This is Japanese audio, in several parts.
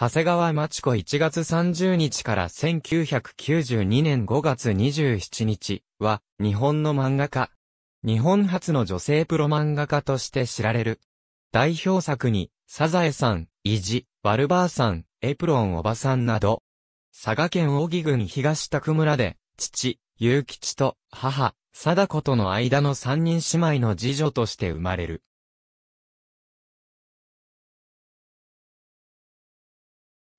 長谷川町子1月30日から1992年5月27日は日本の漫画家。日本初の女性プロ漫画家として知られる。代表作にサザエさん、イジ、ワルバーさん、エプロンおばさんなど、佐賀県小木郡東田区村で、父、祐吉と母、貞子との間の三人姉妹の次女として生まれる。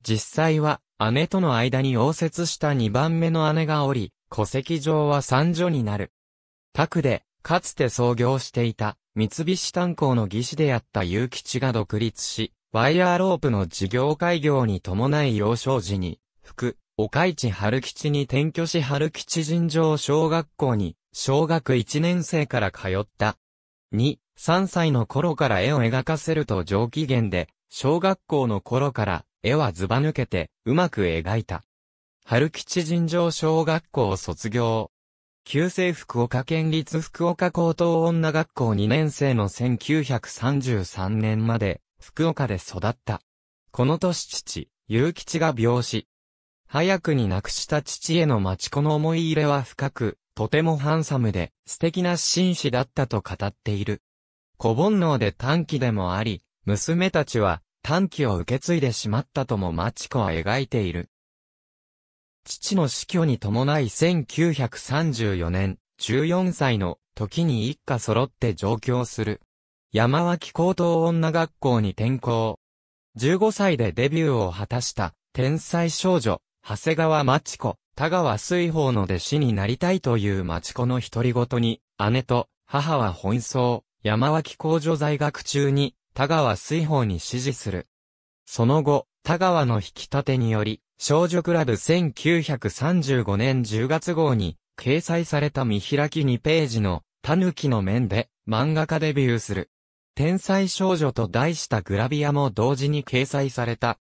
実際は姉との間に応接した二番目の姉がおり、戸籍上は三女になる。宅で、かつて創業していた三菱炭鉱の技師であった結吉が独立し、ワイヤーロープの事業開業に伴い幼少時に、福、岡市春吉に転居し春吉尋常小学校に、小学1年生から通った。二、三歳の頃から絵を描かせると上機嫌で、小学校の頃から絵はずば抜けて、うまく描いた。春吉尋常小学校を卒業。旧制福岡県立福岡高等女学校2年生の1933年まで、福岡で育った。この年父、祐吉が病死。早くに亡くした父への町子の思い入れは深く、とてもハンサムで素敵な紳士だったと語っている。小煩悩で短期でもあり、娘たちは短期を受け継いでしまったともマチコは描いている。父の死去に伴い1934年、14歳の時に一家揃って上京する。山脇高等女学校に転校。15歳でデビューを果たした天才少女、長谷川町子、田川水宝の弟子になりたいという町子の独り言に、姉と母は奔走、山脇工女在学中に田川水宝に支持する。その後、田川の引き立てにより、少女クラブ1935年10月号に掲載された見開き2ページのキの面で漫画家デビューする。天才少女と題したグラビアも同時に掲載された。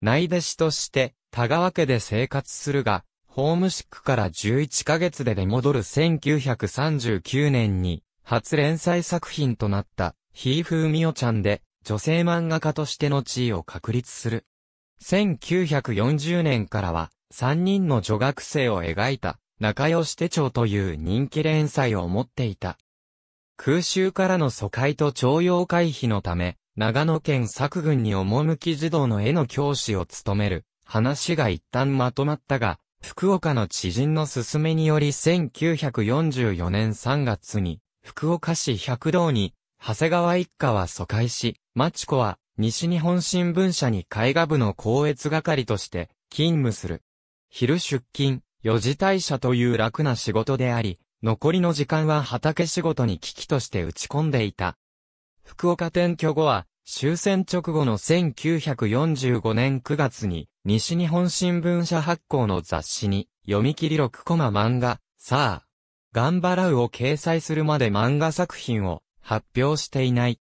内弟子として田川家で生活するが、ホームシックから11ヶ月で出戻る1939年に初連載作品となったひいふうみおちゃんで、女性漫画家としての地位を確立する。1940年からは、3人の女学生を描いた、仲良し手帳という人気連載を持っていた。空襲からの疎開と徴用回避のため、長野県佐久郡に赴き児童の絵の教師を務める、話が一旦まとまったが、福岡の知人の勧めにより1944年3月に、福岡市百道に長谷川一家は疎開し、町子は西日本新聞社に絵画部の校閲係として勤務する。昼出勤、四時退社という楽な仕事であり、残りの時間は畑仕事に危機として打ち込んでいた。福岡転居後は、終戦直後の1945年9月に、西日本新聞社発行の雑誌に、読み切り6コマ漫画、さあ、頑張らうを掲載するまで漫画作品を発表していない。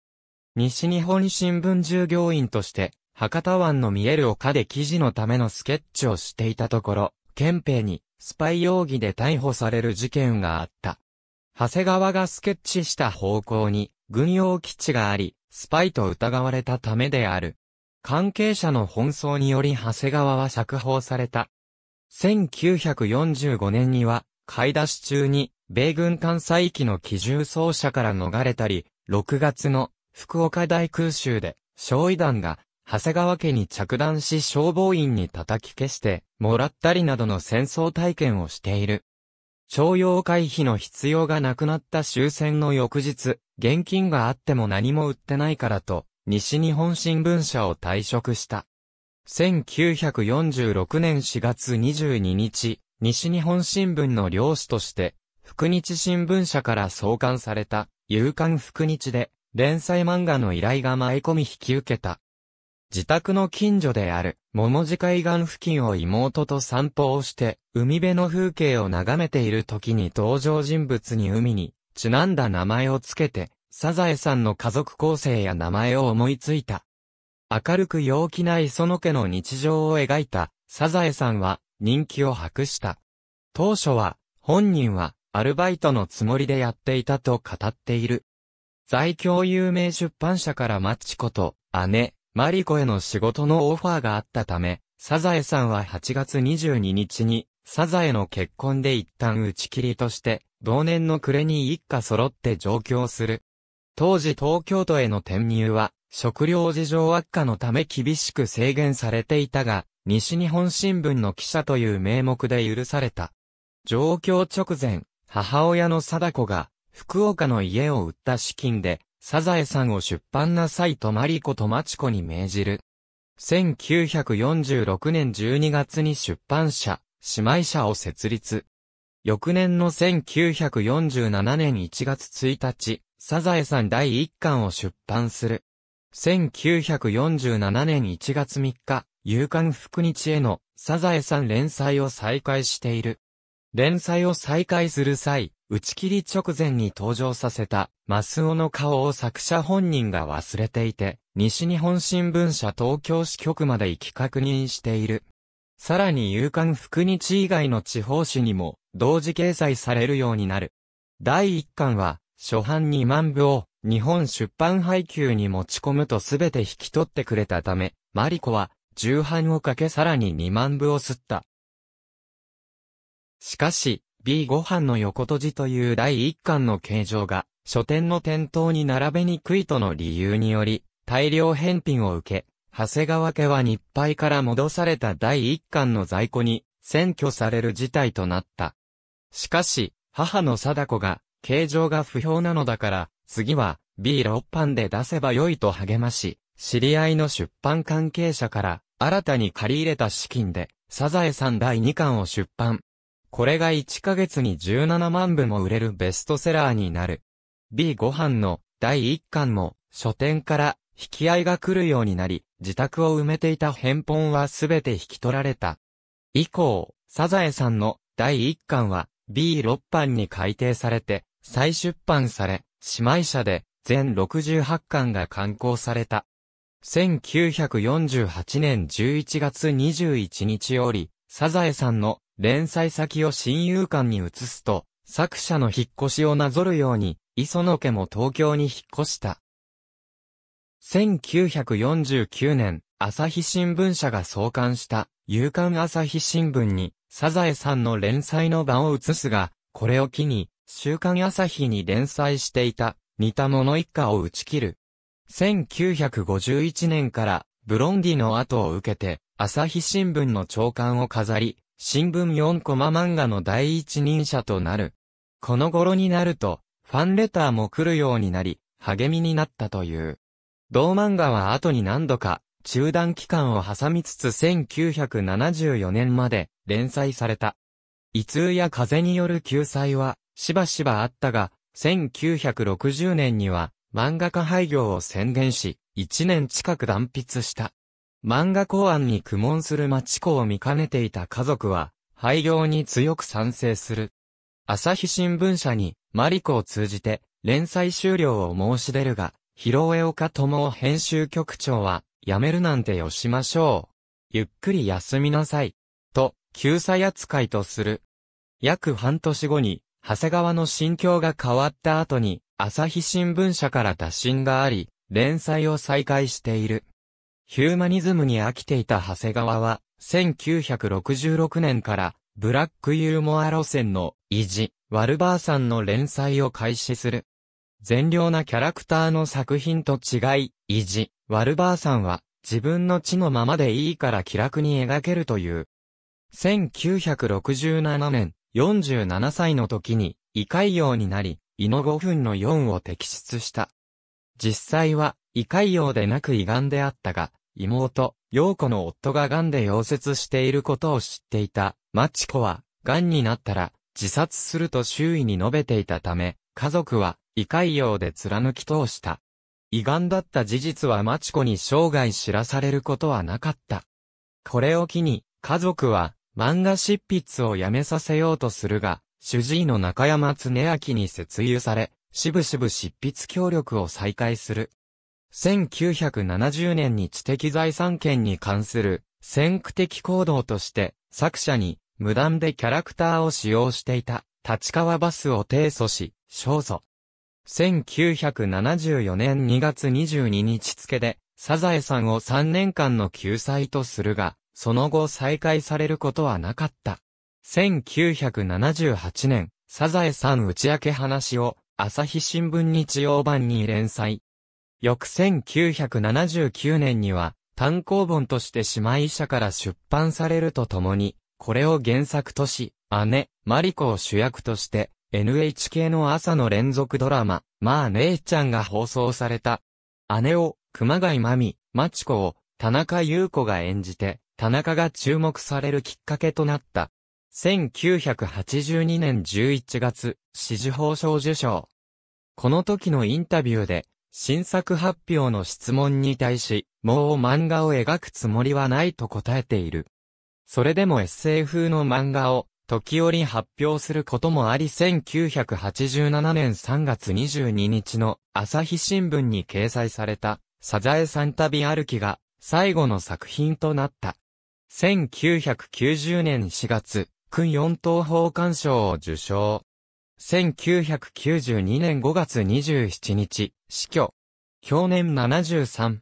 西日本新聞従業員として、博多湾の見える丘で記事のためのスケッチをしていたところ、憲兵にスパイ容疑で逮捕される事件があった。長谷川がスケッチした方向に軍用基地があり、スパイと疑われたためである。関係者の奔走により長谷川は釈放された。1945年には、買い出し中に米軍艦載機の機銃奏者から逃れたり、6月の福岡大空襲で焼夷弾が長谷川家に着弾し消防員に叩き消してもらったりなどの戦争体験をしている。徴用回避の必要がなくなった終戦の翌日、現金があっても何も売ってないからと、西日本新聞社を退職した。1946年4月22日、西日本新聞の漁師として、福日新聞社から創刊された、夕刊福日で、連載漫画の依頼が舞い込み引き受けた。自宅の近所である、桃地海岸付近を妹と散歩をして、海辺の風景を眺めている時に登場人物に海に、ちなんだ名前をつけて、サザエさんの家族構成や名前を思いついた。明るく陽気な磯野家の日常を描いた、サザエさんは、人気を博した。当初は、本人は、アルバイトのつもりでやっていたと語っている。在京有名出版社からマッチこと、姉、マリコへの仕事のオファーがあったため、サザエさんは8月22日に、サザエの結婚で一旦打ち切りとして、同年の暮れに一家揃って上京する。当時東京都への転入は、食料事情悪化のため厳しく制限されていたが、西日本新聞の記者という名目で許された。上京直前、母親の貞子が、福岡の家を売った資金で、サザエさんを出版なさいとマリコとマチコに命じる。1946年12月に出版社、姉妹社を設立。翌年の1947年1月1日、サザエさん第1巻を出版する。1947年1月3日、夕刊福日へのサザエさん連載を再開している。連載を再開する際、打ち切り直前に登場させた、マスオの顔を作者本人が忘れていて、西日本新聞社東京支局まで行き確認している。さらに夕刊福日以外の地方紙にも、同時掲載されるようになる。第1巻は、初版2万部を、日本出版配給に持ち込むとすべて引き取ってくれたため、マリコは、重版をかけさらに2万部を吸った。しかし、B5 班の横閉じという第1巻の形状が、書店の店頭に並べにくいとの理由により、大量返品を受け、長谷川家は日配から戻された第1巻の在庫に、占拠される事態となった。しかし、母の貞子が、形状が不評なのだから、次は B6 版で出せばよいと励まし、知り合いの出版関係者から、新たに借り入れた資金で、サザエさん第2巻を出版。これが1ヶ月に17万部も売れるベストセラーになる。B ご飯の第1巻も書店から引き合いが来るようになり、自宅を埋めていた返本はすべて引き取られた。以降、サザエさんの第1巻は B6 版に改訂されて再出版され、姉妹社で全68巻が刊行された。1948年11月21日より、サザエさんの連載先を親友館に移すと、作者の引っ越しをなぞるように、磯野家も東京に引っ越した。1949年、朝日新聞社が創刊した、夕刊朝日新聞に、サザエさんの連載の場を移すが、これを機に、週刊朝日に連載していた、似た者一家を打ち切る。1951年から、ブロンディの後を受けて、朝日新聞の長官を飾り、新聞4コマ漫画の第一人者となる。この頃になると、ファンレターも来るようになり、励みになったという。同漫画は後に何度か、中断期間を挟みつつ1974年まで連載された。胃痛や風による救済は、しばしばあったが、1960年には、漫画家廃業を宣言し、1年近く断筆した。漫画公案に苦悶する町子を見かねていた家族は、廃業に強く賛成する。朝日新聞社に、マリコを通じて、連載終了を申し出るが、広江岡友編集局長は、辞めるなんてよしましょう。ゆっくり休みなさい。と、救済扱いとする。約半年後に、長谷川の心境が変わった後に、朝日新聞社から打診があり、連載を再開している。ヒューマニズムに飽きていた長谷川は、1966年から、ブラックユーモア路線の、イジ・ワルバーさんの連載を開始する。善良なキャラクターの作品と違い、イジ・ワルバーさんは、自分の地のままでいいから気楽に描けるという。1967年、47歳の時に、異界用になり、胃の5分の4を摘出した。実際は、異界用でなく胃がんであったが、妹、陽子の夫が癌で溶接していることを知っていた、マチコは、癌になったら、自殺すると周囲に述べていたため、家族は、胃潰瘍で貫き通した。胃がんだった事実はマチコに生涯知らされることはなかった。これを機に、家族は、漫画執筆をやめさせようとするが、主治医の中山恒明に説誘され、しぶしぶ執筆協力を再開する。1970年に知的財産権に関する先駆的行動として作者に無断でキャラクターを使用していた立川バスを提訴し、勝訴。1974年2月22日付でサザエさんを3年間の救済とするが、その後再開されることはなかった。1978年、サザエさん打ち明け話を朝日新聞日曜版に連載。翌1979年には、単行本として姉妹医者から出版されるとともに、これを原作とし、姉、マリコを主役として、NHK の朝の連続ドラマ、まあ姉ちゃんが放送された。姉を、熊谷真美、マチコを、田中優子が演じて、田中が注目されるきっかけとなった。1982年11月、紫綬褒章受賞。この時のインタビューで、新作発表の質問に対し、もう漫画を描くつもりはないと答えている。それでも s イ風の漫画を、時折発表することもあり1987年3月22日の朝日新聞に掲載された、サザエさん旅歩きが最後の作品となった。1990年4月、訓四等奉還賞を受賞。1992年5月27日、死去。去年73。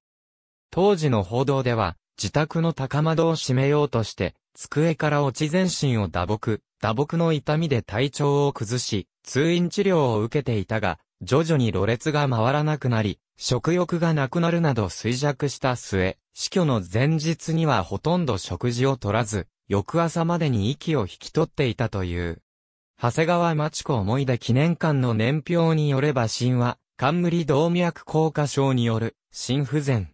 当時の報道では、自宅の高窓を閉めようとして、机から落ち全身を打撲、打撲の痛みで体調を崩し、通院治療を受けていたが、徐々にろ列が回らなくなり、食欲がなくなるなど衰弱した末、死去の前日にはほとんど食事を取らず、翌朝までに息を引き取っていたという。長谷川町子思い出記念館の年表によれば死因は、冠動脈硬化症による、心不全。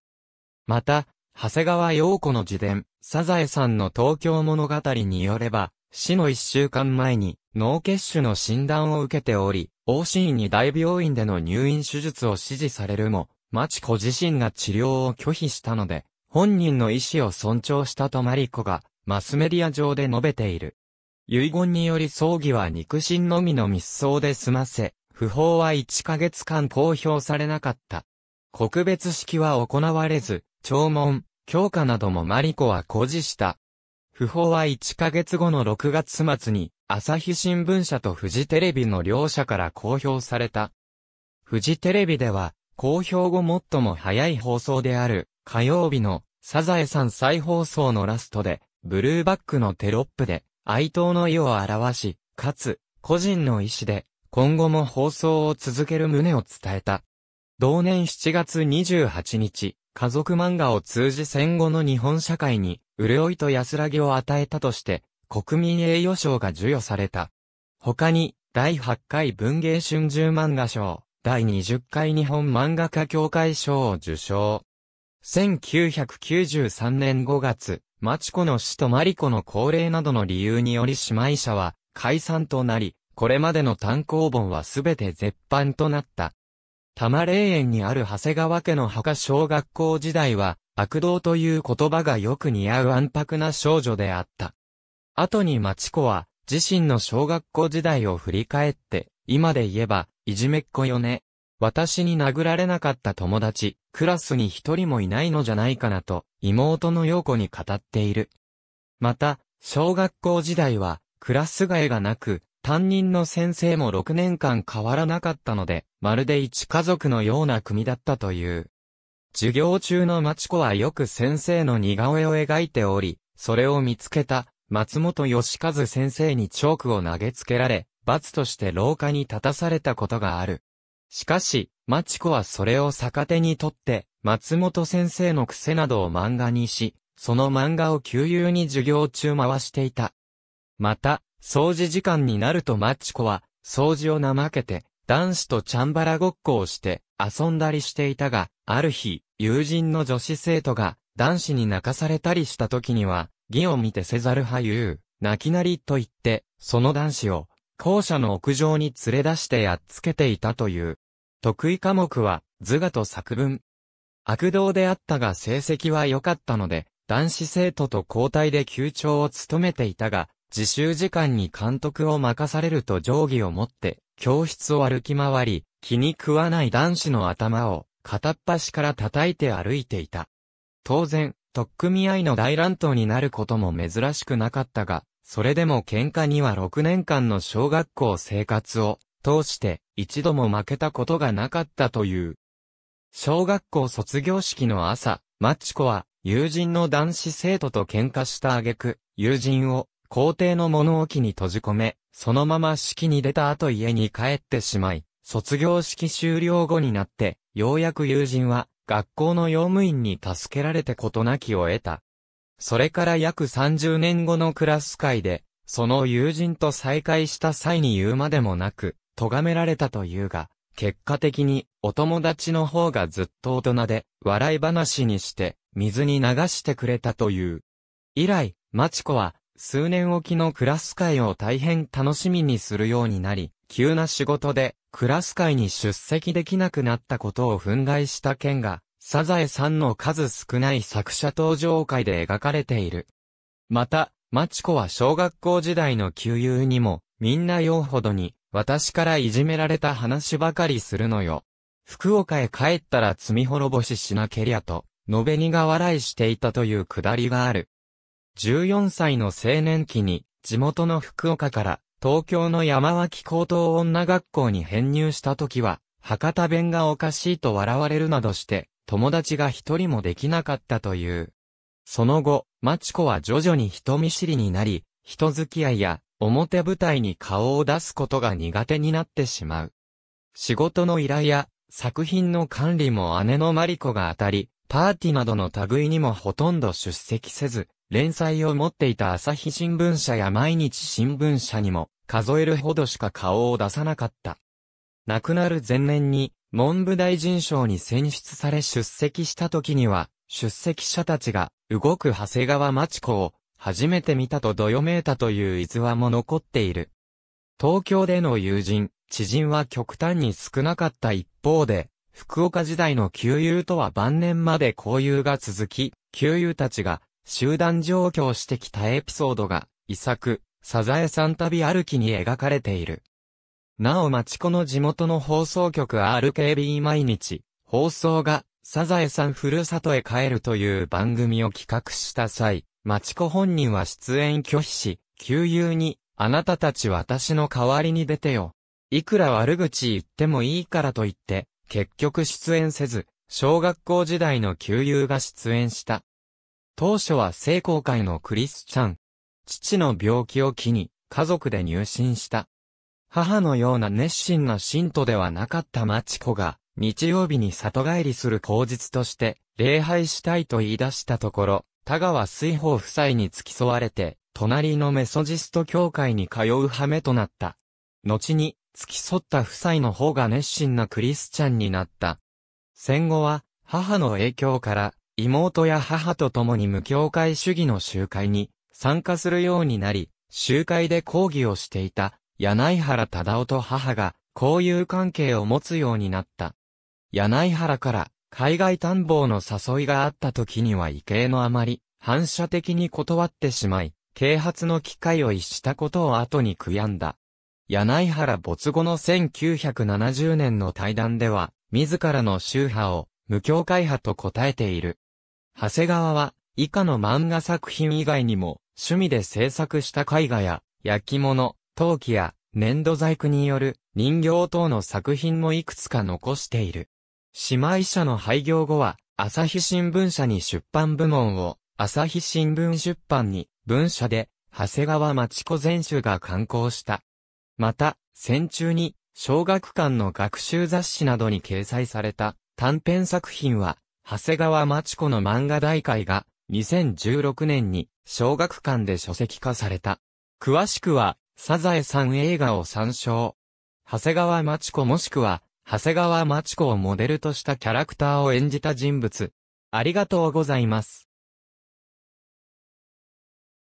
また、長谷川陽子の自伝、サザエさんの東京物語によれば、死の一週間前に脳血腫の診断を受けており、往診に大病院での入院手術を指示されるも、町子自身が治療を拒否したので、本人の意思を尊重したとマリコが、マスメディア上で述べている。遺言により葬儀は肉親のみの密葬で済ませ、訃報は1ヶ月間公表されなかった。告別式は行われず、弔問、強化などもマリコは誇示した。訃報は1ヶ月後の6月末に、朝日新聞社とフジテレビの両社から公表された。フジテレビでは、公表後最も早い放送である、火曜日の、サザエさん再放送のラストで、ブルーバックのテロップで、哀悼の意を表し、かつ、個人の意思で、今後も放送を続ける旨を伝えた。同年7月28日、家族漫画を通じ戦後の日本社会に、潤いと安らぎを与えたとして、国民栄誉賞が授与された。他に、第8回文芸春秋漫画賞、第20回日本漫画家協会賞を受賞。1993年5月、マチコの死とマリコの高齢などの理由により姉妹社は解散となり、これまでの単行本はすべて絶版となった。多摩霊園にある長谷川家の墓小学校時代は、悪道という言葉がよく似合う安泊な少女であった。後に町子は、自身の小学校時代を振り返って、今で言えば、いじめっ子よね、私に殴られなかった友達、クラスに一人もいないのじゃないかなと、妹の陽子に語っている。また、小学校時代は、クラス替えがなく、担任の先生も6年間変わらなかったので、まるで一家族のような組だったという。授業中の町子はよく先生の似顔絵を描いており、それを見つけた、松本義和先生にチョークを投げつけられ、罰として廊下に立たされたことがある。しかし、マチコはそれを逆手にとって、松本先生の癖などを漫画にし、その漫画を給油に授業中回していた。また、掃除時間になるとマチコは、掃除を怠けて、男子とチャンバラごっこをして、遊んだりしていたが、ある日、友人の女子生徒が、男子に泣かされたりした時には、義を見てせざる俳優、泣きなりと言って、その男子を、校舎の屋上に連れ出してやっつけていたという。得意科目は、図画と作文。悪道であったが成績は良かったので、男子生徒と交代で級長を務めていたが、自習時間に監督を任されると定規を持って、教室を歩き回り、気に食わない男子の頭を、片っ端から叩いて歩いていた。当然、特組合の大乱闘になることも珍しくなかったが、それでも喧嘩には6年間の小学校生活を通して一度も負けたことがなかったという。小学校卒業式の朝、マチコは友人の男子生徒と喧嘩した挙句、友人を校庭の物置に閉じ込め、そのまま式に出た後家に帰ってしまい、卒業式終了後になって、ようやく友人は学校の用務員に助けられて事なきを得た。それから約30年後のクラス会で、その友人と再会した際に言うまでもなく、咎められたというが、結果的にお友達の方がずっと大人で、笑い話にして水に流してくれたという。以来、マチコは数年おきのクラス会を大変楽しみにするようになり、急な仕事でクラス会に出席できなくなったことを憤慨した件が、サザエさんの数少ない作者登場会で描かれている。また、マチコは小学校時代の旧友にも、みんな酔うほどに、私からいじめられた話ばかりするのよ。福岡へ帰ったら罪滅ぼししなけりゃと、のべにが笑いしていたというくだりがある。14歳の青年期に、地元の福岡から、東京の山脇高等女学校に編入した時は、博多弁がおかしいと笑われるなどして、友達が一人もできなかったという。その後、町子は徐々に人見知りになり、人付き合いや表舞台に顔を出すことが苦手になってしまう。仕事の依頼や作品の管理も姉のマリコが当たり、パーティーなどの類にもほとんど出席せず、連載を持っていた朝日新聞社や毎日新聞社にも数えるほどしか顔を出さなかった。亡くなる前年に文部大臣賞に選出され出席した時には、出席者たちが動く長谷川町子を初めて見たとどよめいたという逸話も残っている。東京での友人、知人は極端に少なかった一方で、福岡時代の旧友とは晩年まで交友が続き、旧友たちが集団上京してきたエピソードが、遺作、サザエさん旅歩きに描かれている。なお町子の地元の放送局 RKB 毎日、放送が、サザエさんふるさとへ帰るという番組を企画した際、町子本人は出演拒否し、旧友に、あなたたち私の代わりに出てよ。いくら悪口言ってもいいからと言って、結局出演せず、小学校時代の旧友が出演した。当初は聖公会のクリスチャン。父の病気を機に、家族で入信した。母のような熱心な信徒ではなかった町子が、日曜日に里帰りする口実として、礼拝したいと言い出したところ、田川水宝夫妻に付き添われて、隣のメソジスト教会に通う羽目となった。後に、付き添った夫妻の方が熱心なクリスチャンになった。戦後は、母の影響から、妹や母と共に無教会主義の集会に参加するようになり、集会で講義をしていた、柳原忠夫と母が、交友関係を持つようになった。柳原から、海外探訪の誘いがあった時には異形のあまり、反射的に断ってしまい、啓発の機会を逸したことを後に悔やんだ。柳原没後の1970年の対談では、自らの宗派を、無教会派と答えている。長谷川は、以下の漫画作品以外にも、趣味で制作した絵画や、焼き物、陶器や、粘土細工による人形等の作品もいくつか残している。姉妹社の廃業後は、朝日新聞社に出版部門を、朝日新聞出版に、文社で、長谷川町子全集が刊行した。また、戦中に、小学館の学習雑誌などに掲載された短編作品は、長谷川町子の漫画大会が、2016年に、小学館で書籍化された。詳しくは、サザエさん映画を参照。長谷川町子もしくは、長谷川町子をモデルとしたキャラクターを演じた人物。ありがとうございます。